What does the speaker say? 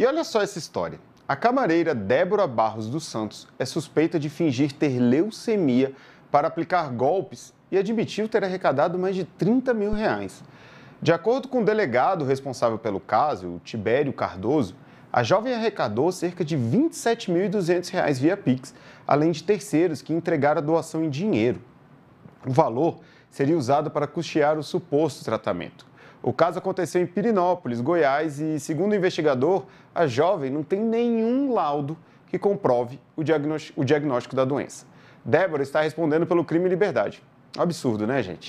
E olha só essa história. A camareira Débora Barros dos Santos é suspeita de fingir ter leucemia para aplicar golpes e admitiu ter arrecadado mais de 30 mil reais. De acordo com o delegado responsável pelo caso, o Tibério Cardoso, a jovem arrecadou cerca de R$ 27.200 via Pix, além de terceiros que entregaram a doação em dinheiro. O valor seria usado para custear o suposto tratamento. O caso aconteceu em Pirinópolis, Goiás, e, segundo o investigador, a jovem não tem nenhum laudo que comprove o, diagnóstico da doença. Débora está respondendo pelo crime e liberdade. Absurdo, né, gente?